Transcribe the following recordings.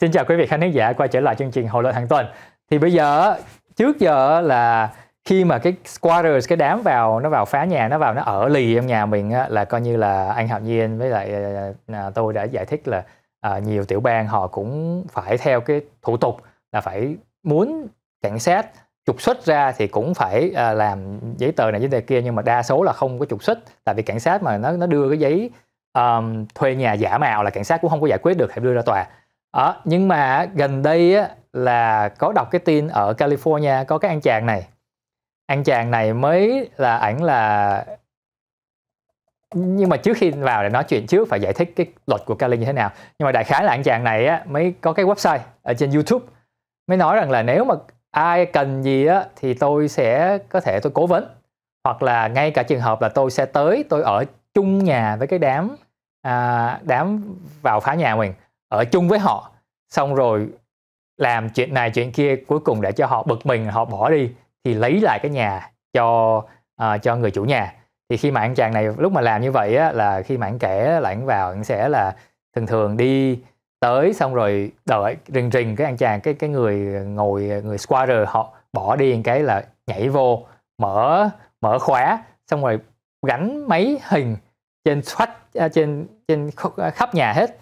Xin chào quý vị khán giả quay trở lại chương trình hội luận hàng tuần. Thì bây giờ trước giờ là khi mà cái squatters cái đám vào nó vào phá nhà nó vào nó ở lì trong nhà mình á, là coi như là anh Hạo Nhiên với lại à, tôi đã giải thích là à, nhiều tiểu bang họ cũng phải theo cái thủ tục là phải muốn cảnh sát trục xuất ra thì cũng phải à, làm giấy tờ này giấy tờ kia nhưng mà đa số là không có trục xuất tại vì cảnh sát mà nó nó đưa cái giấy um, thuê nhà giả mạo là cảnh sát cũng không có giải quyết được phải đưa ra tòa à, nhưng mà gần đây á, là có đọc cái tin ở California có cái anh chàng này anh chàng này mới là ảnh là nhưng mà trước khi vào để nói chuyện trước phải giải thích cái luật của Cali như thế nào nhưng mà đại khái là anh chàng này á, mới có cái website ở trên YouTube mới nói rằng là nếu mà ai cần gì á, thì tôi sẽ có thể tôi cố vấn hoặc là ngay cả trường hợp là tôi sẽ tới tôi ở chung nhà với cái đám à, đám vào phá nhà mình ở chung với họ xong rồi làm chuyện này chuyện kia cuối cùng để cho họ bực mình họ bỏ đi thì lấy lại cái nhà cho uh, cho người chủ nhà thì khi mà anh chàng này lúc mà làm như vậy á, là khi mà anh kể là anh vào anh sẽ là thường thường đi tới xong rồi đợi rình rình cái anh chàng cái cái người ngồi người squatter họ bỏ đi cái là nhảy vô mở mở khóa xong rồi gắn máy hình trên thoát à, trên trên khắp nhà hết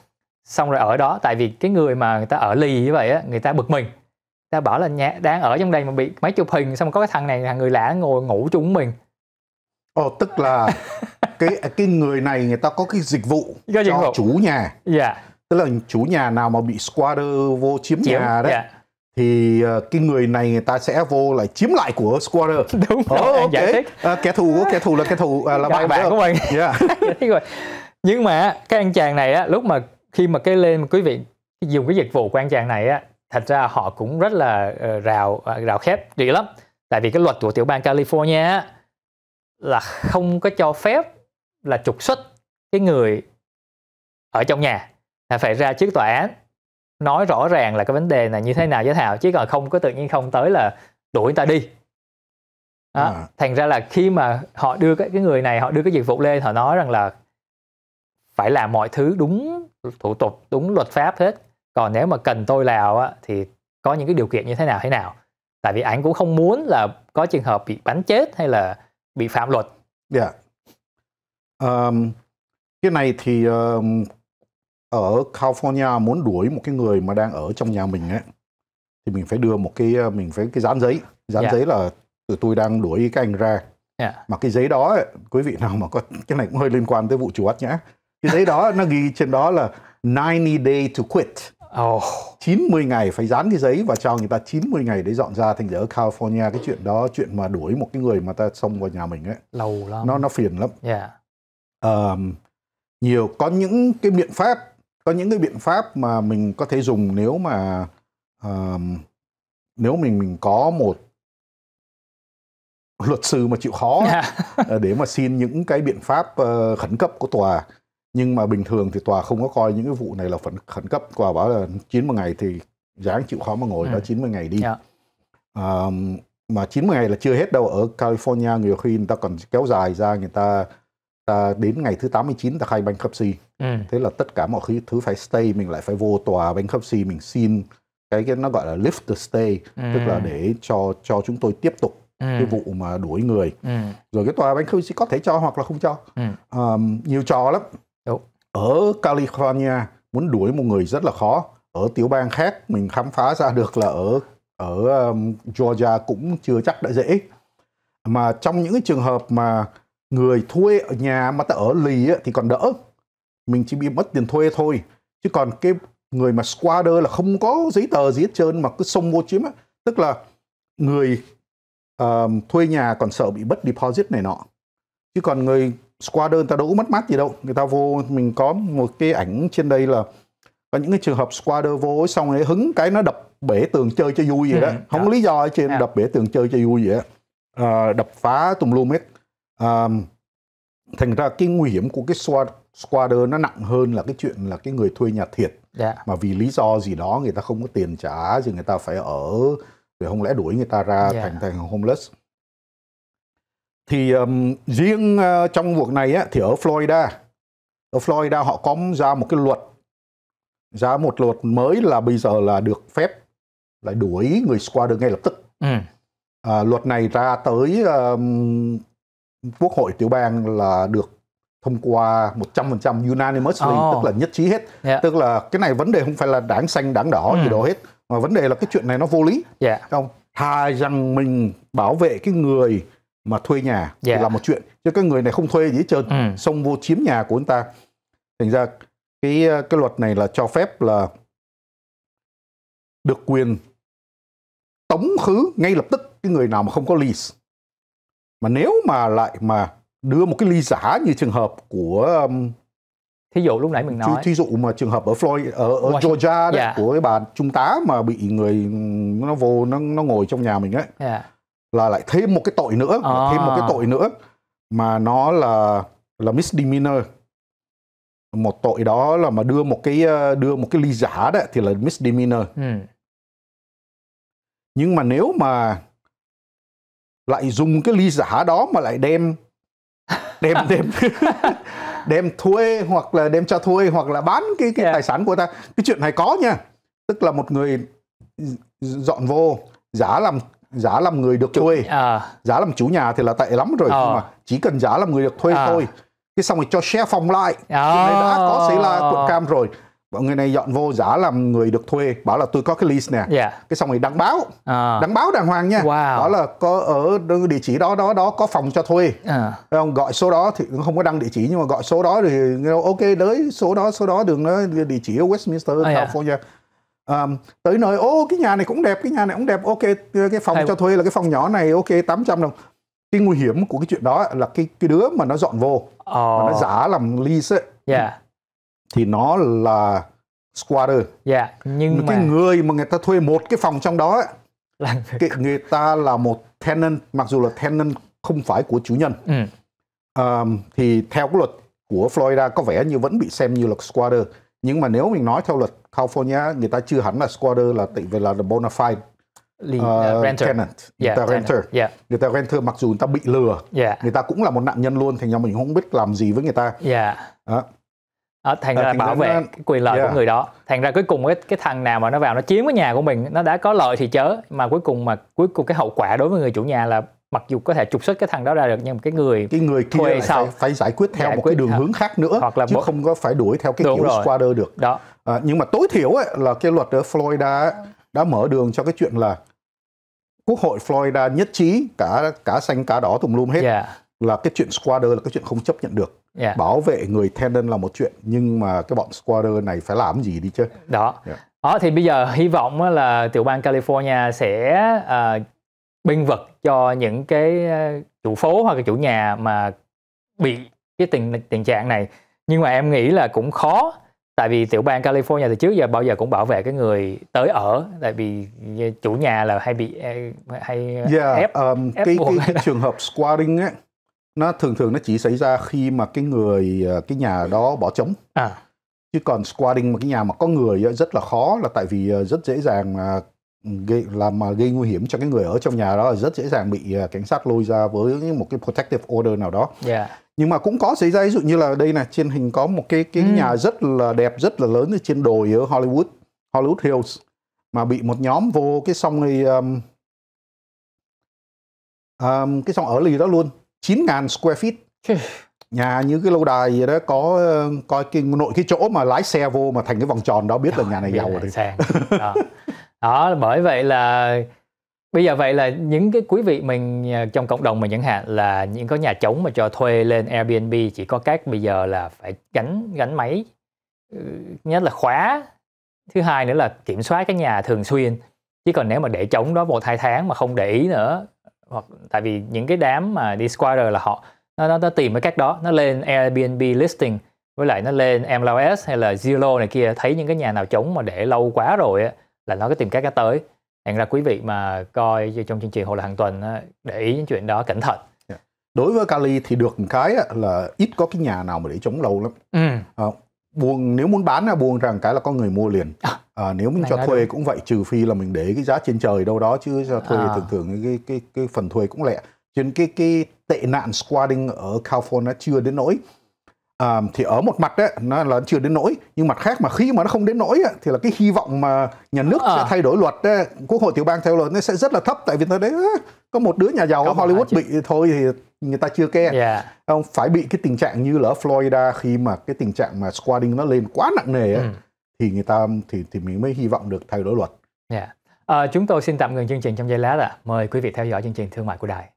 xong rồi ở đó tại vì cái người mà người ta ở lì như vậy á người ta bực mình ta bảo là nhà đang ở trong đây mà bị máy chụp hình xong có cái thằng này thằng người lạ ngồi ngủ chung mình ồ ờ, tức là cái cái người này người ta có cái dịch vụ cái dịch cho vụ. chủ nhà yeah. Dạ. tức là chủ nhà nào mà bị squatter vô chiếm, chiếm. nhà đấy yeah dạ. thì ờ, cái người này người ta sẽ vô lại chiếm lại của squatter đúng rồi ờ, okay. giải thích à, kẻ thù của kẻ thù là kẻ thù à, là bạn bạn của mình yeah. Dạ. giải rồi nhưng mà cái anh chàng này á lúc mà khi mà cái lên quý vị dùng cái dịch vụ quan trang này á thật ra họ cũng rất là uh, rào uh, rào khép dữ lắm tại vì cái luật của tiểu bang California là không có cho phép là trục xuất cái người ở trong nhà là phải ra trước tòa án nói rõ ràng là cái vấn đề này như thế nào với thảo chứ còn không có tự nhiên không tới là đuổi người ta đi đó. À. thành ra là khi mà họ đưa cái, cái người này họ đưa cái dịch vụ lên họ nói rằng là phải làm mọi thứ đúng thủ tục đúng luật pháp hết còn nếu mà cần tôi làm á, thì có những cái điều kiện như thế nào thế nào tại vì anh cũng không muốn là có trường hợp bị bắn chết hay là bị phạm luật yeah. Dạ. um, cái này thì um, ở California muốn đuổi một cái người mà đang ở trong nhà mình ấy thì mình phải đưa một cái ờ, mình phải cái dán giấy dán yeah. Dạ. giấy là từ tôi đang đuổi cái anh ra yeah. Dạ. mà cái giấy đó ấy, quý vị nào mà có cái này cũng hơi liên quan tới vụ chủ ắt nhá thì thấy đó nó ghi trên đó là 90 day to quit Oh. 90 ngày phải dán cái giấy và cho người ta 90 ngày để dọn ra thành ra ở California cái chuyện đó chuyện mà đuổi một cái người mà ta xông vào nhà mình ấy lâu lắm nó nó phiền lắm yeah. Dạ. um, nhiều có những cái biện pháp có những cái biện pháp mà mình có thể dùng nếu mà um, nếu mình mình có một luật sư mà chịu khó dạ. yeah. để mà xin những cái biện pháp uh, khẩn cấp của tòa nhưng mà bình thường thì tòa không có coi những cái vụ này là phần khẩn cấp tòa bảo là 90 ngày thì dáng chịu khó mà ngồi ừ. đó 90 ngày đi yeah. Dạ. à, mà 90 ngày là chưa hết đâu ở California nhiều khi người ta còn kéo dài ra người ta ta đến ngày thứ 89 ta khai bankruptcy ừ. thế là tất cả mọi thứ, thứ phải stay mình lại phải vô tòa bankruptcy mình xin cái cái nó gọi là lift the stay ừ. tức là để cho cho chúng tôi tiếp tục ừ. cái vụ mà đuổi người ừ. rồi cái tòa bankruptcy có thể cho hoặc là không cho ừ. um, nhiều trò lắm ở California muốn đuổi một người rất là khó ở tiểu bang khác mình khám phá ra được là ở ở um, Georgia cũng chưa chắc đã dễ mà trong những trường hợp mà người thuê ở nhà mà ta ở lì thì còn đỡ mình chỉ bị mất tiền thuê thôi chứ còn cái người mà squatter là không có giấy tờ gì hết trơn mà cứ xông vô chiếm ấy. tức là người um, thuê nhà còn sợ bị mất deposit này nọ chứ còn người squader ta đâu có mất mát gì đâu người ta vô mình có một cái ảnh trên đây là có những cái trường hợp squader vô xong rồi hứng cái nó đập bể tường chơi cho vui vậy đó ừ, không đó. có lý do ở trên yeah. À. đập bể tường chơi cho vui vậy đó. À, đập phá tùm lum hết à, thành ra cái nguy hiểm của cái squad squatter nó nặng hơn là cái chuyện là cái người thuê nhà thiệt yeah. Dạ. mà vì lý do gì đó người ta không có tiền trả thì người ta phải ở rồi không lẽ đuổi người ta ra yeah. Dạ. thành thành homeless thì um, riêng uh, trong vụ này á, thì ở Florida ở Florida họ có ra một cái luật ra một luật mới là bây giờ là được phép lại đuổi người qua đường ngay lập tức ừ. à, luật này ra tới um, quốc hội tiểu bang là được thông qua 100% unanimously oh. tức là nhất trí hết yeah. Dạ. tức là cái này vấn đề không phải là đảng xanh đảng đỏ ừ. gì đó hết mà vấn đề là cái chuyện này nó vô lý yeah. Dạ. không thà rằng mình bảo vệ cái người mà thuê nhà yeah. thì dạ. là một chuyện chứ các người này không thuê gì hết trơn ừ. xông vô chiếm nhà của anh ta thành ra cái cái luật này là cho phép là được quyền tống khứ ngay lập tức cái người nào mà không có lease mà nếu mà lại mà đưa một cái ly giả như trường hợp của um, thí dụ lúc nãy mình nói thí dụ mà trường hợp ở Florida ở, ở Georgia đấy, yeah. Dạ. của cái bà trung tá mà bị người nó vô nó nó ngồi trong nhà mình ấy yeah. Dạ là lại thêm một cái tội nữa à. thêm một cái à. tội nữa mà nó là là misdemeanor một tội đó là mà đưa một cái ờ, đưa một cái ly giả đấy thì là misdemeanor ừ. nhưng mà nếu mà lại dùng cái ly giả đó mà lại đem đem đem đem thuê hoặc là đem cho thuê hoặc là bán cái cái yeah. tài sản của ta cái chuyện này có nha tức là một người dọn vô giả làm giả làm người được thuê à. giả làm chủ nhà thì là tệ lắm rồi à. nhưng ờ. mà chỉ cần giả làm người được thuê à. thôi cái xong rồi cho share phòng lại à. chuyện này đã có xảy ra quận cam rồi mọi người này dọn vô giả làm người được thuê bảo là tôi có cái list nè yeah. Dạ. cái xong rồi đăng báo à. đăng báo đàng hoàng nha wow. đó là có ở địa chỉ đó đó đó có phòng cho thuê à. không gọi số đó thì không có đăng địa chỉ nhưng mà gọi số đó thì ok đấy số đó số đó đường đó địa chỉ ở Westminster à, California yeah à, tới nơi ô cái nhà này cũng đẹp cái nhà này cũng đẹp ok cái phòng Hay... cho thuê là cái phòng nhỏ này ok 800 đồng cái nguy hiểm của cái chuyện đó là cái cái đứa mà nó dọn vô oh. mà nó giả làm lease ấy, yeah. Dạ. thì nó là squatter yeah. Dạ, nhưng cái mà... cái người mà người ta thuê một cái phòng trong đó là cái, người ta là một tenant mặc dù là tenant không phải của chủ nhân ừ. um, thì theo cái luật của Florida có vẻ như vẫn bị xem như là squatter nhưng mà nếu mình nói theo luật California người ta chưa hẳn là squatter là tại vì là bona fide Lee, uh, ờ, uh, renter. tenant yeah, người ta renter yeah. người ta renter mặc dù người ta bị lừa yeah. người ta cũng là một nạn nhân luôn thành ra mình không biết làm gì với người ta yeah. đó. Đó, ờ, thành ra à, bảo vệ nó... quyền lợi yeah. của người đó thành ra cuối cùng cái cái thằng nào mà nó vào nó chiếm cái nhà của mình nó đã có lợi thì chớ mà cuối cùng mà cuối cùng cái hậu quả đối với người chủ nhà là mặc dù có thể trục xuất cái thằng đó ra được nhưng mà cái người cái người kia thuê sau phải, phải giải quyết theo giải một quyết cái đường hả? hướng khác nữa hoặc là chứ bộ... không có phải đuổi theo cái Đúng kiểu rồi. squatter được đó à, nhưng mà tối thiểu ấy, là cái luật ở Florida đã mở đường cho cái chuyện là quốc hội Florida nhất trí cả cả xanh cả đỏ tùm lum hết yeah. là cái chuyện squatter là cái chuyện không chấp nhận được yeah. bảo vệ người tenant là một chuyện nhưng mà cái bọn squatter này phải làm gì đi chứ đó yeah. đó thì bây giờ hy vọng là tiểu bang California sẽ uh, bênh vực cho những cái ờ, chủ phố hoặc là chủ nhà mà bị cái tình tình trạng này nhưng mà em nghĩ là cũng khó tại vì tiểu bang California từ trước giờ bao giờ cũng bảo vệ cái người tới ở tại vì chủ nhà là hay bị ờ, hay yeah, ép, um, ép cái, cái, cái trường hợp squatting ấy nó thường thường nó chỉ xảy ra khi mà cái người ờ, cái nhà đó bỏ trống à. chứ còn squatting mà cái nhà mà có người rất là khó là tại vì rất dễ dàng à, gây làm mà gây nguy hiểm cho cái người ở trong nhà đó là rất dễ dàng bị à, cảnh sát lôi ra với một cái protective order nào đó. Yeah. Dạ. Nhưng mà cũng có xảy ra ví dụ như là đây này trên hình có một cái cái mm. nhà rất là đẹp rất là lớn ở trên đồi ở Hollywood Hollywood Hills mà bị một nhóm vô cái xong này um, um, cái xong ở lì đó luôn 9.000 square feet nhà như cái lâu đài gì đó có um, coi cái nội cái chỗ mà lái xe vô mà thành cái vòng tròn đó biết Trời, là nhà này giàu rồi. Sang. đó bởi vậy là bây giờ vậy là những cái quý vị mình à, trong cộng đồng mình chẳng hạn là những có nhà trống mà cho thuê lên Airbnb chỉ có cách bây giờ là phải gắn gắn máy ừ, nhất là khóa thứ hai nữa là kiểm soát cái nhà thường xuyên chứ còn nếu mà để trống đó một hai tháng mà không để ý nữa hoặc tại vì những cái đám mà đi squatter là họ nó, nó, nó tìm cái cách đó nó lên Airbnb listing với lại nó lên MLS hay là Zillow này kia thấy những cái nhà nào trống mà để lâu quá rồi á là nó cứ tìm cách nó tới hẹn ra quý vị mà coi trong chương trình hội là hàng tuần để ý những chuyện đó cẩn thận dạ. đối với Cali thì được một cái là ít có cái nhà nào mà để chống lâu lắm ừ. à, buồn nếu muốn bán là buồn rằng cái là có người mua liền à, à nếu mình Này cho thuê đúng. cũng vậy trừ phi là mình để cái giá trên trời đâu đó chứ cho thuê à. thường thường cái cái cái phần thuê cũng lẹ trên cái cái tệ nạn squatting ở California chưa đến nỗi à, thì ở một mặt đấy nó là chưa đến nỗi nhưng mặt khác mà khi mà nó không đến nỗi ấy, thì là cái hy vọng mà nhà nước à. sẽ thay đổi luật đấy, quốc hội tiểu bang theo luật nó sẽ rất là thấp tại vì tới đấy có một đứa nhà giàu có ở Hollywood bị thôi thì người ta chưa ke yeah. Dạ. không phải bị cái tình trạng như là ở Florida khi mà cái tình trạng mà squatting nó lên quá nặng nề ấy, ừ. thì người ta thì thì mình mới hy vọng được thay đổi luật yeah. Dạ. à, ờ, chúng tôi xin tạm ngừng chương trình trong giây lát ạ à. mời quý vị theo dõi chương trình thương mại của đài